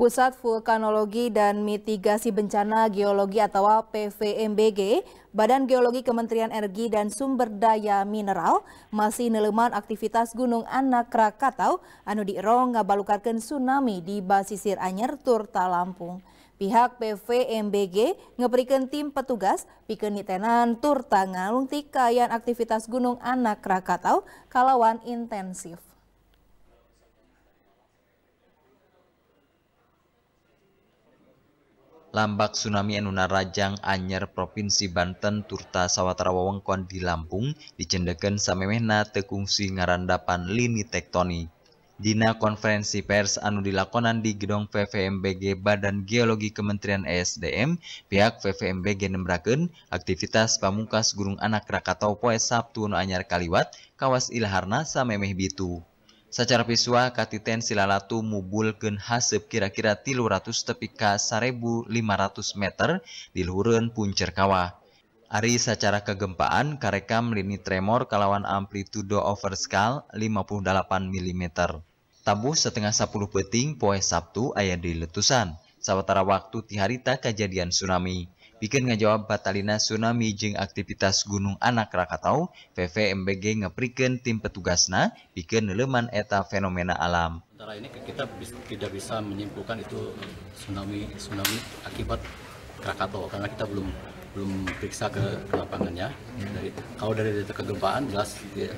Pusat Vulkanologi dan Mitigasi Bencana Geologi atau PVMBG, Badan Geologi Kementerian Energi dan Sumber Daya Mineral masih neleman aktivitas Gunung Anak Krakatau anu di diero ngabalukarkan tsunami di basisir Anyer Turta Lampung. Pihak PVMBG ngeberikan tim petugas pikeun nitenan Turta ngalung tikayan aktivitas Gunung Anak Krakatau kalawan intensif. Lambak tsunami Enuna Rajang Anyar Provinsi Banten turta sawatara wewengkon di Lampung dicendeken samemehna tekungsi ngarandapan lini tektoni. Dina konferensi pers anu dilakonan di gedung VVMBG Badan Geologi Kementerian ESDM, pihak VVMBG nembrakeun aktivitas pamungkas Gunung Anak Krakatau poe Sabtu anu anyar kaliwat kawas Ilharna samemeh bitu. Secara visual katiten silalatu mubulkeun haseup kira-kira 300 tepi ka 1500 meter di luhureun puncer kawah. Ari secara kegempaan karekam lini tremor kalawan amplitudo overscale 58 mm. Tabuh setengah 10 peting poe Sabtu ayah di letusan. Sawatara waktu tiharita kejadian tsunami bikin ngejawab batalina tsunami jeng aktivitas Gunung Anak Krakatau, PVMBG ngepriken tim petugasna bikin leman eta fenomena alam. Sementara ini kita tidak bisa menyimpulkan itu tsunami tsunami akibat Krakatau karena kita belum belum periksa ke, ke lapangannya. Dari, kalau dari data kegempaan jelas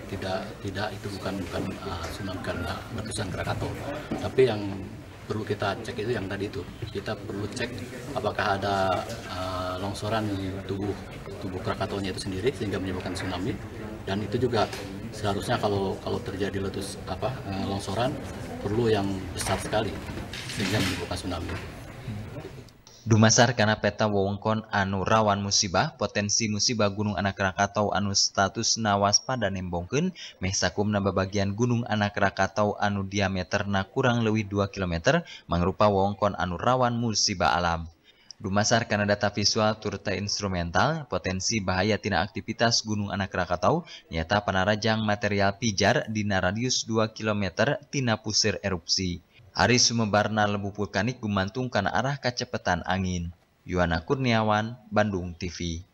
tidak tidak itu bukan bukan uh, tsunami karena letusan Krakatau. Tapi yang perlu kita cek itu yang tadi itu. Kita perlu cek apakah ada uh, longsoran di tubuh tubuh Krakatonya itu sendiri sehingga menyebabkan tsunami dan itu juga seharusnya kalau kalau terjadi letus apa eh, longsoran perlu yang besar sekali sehingga menyebabkan tsunami. Dumasar karena peta wewengkon anu rawan musibah, potensi musibah Gunung Anak Krakatau anu status pada nembongken mesakum naba bagian Gunung Anak Krakatau anu diameterna kurang lebih 2 km mengrupa wewengkon anu rawan musibah alam. Dumasar data visual turta instrumental, potensi bahaya tina aktivitas Gunung Anak Krakatau nyata panarajang material pijar di radius 2 km tina pusir erupsi. Hari sumebarna lembu vulkanik gumantung karena arah kecepatan angin. Yuana Kurniawan, Bandung TV.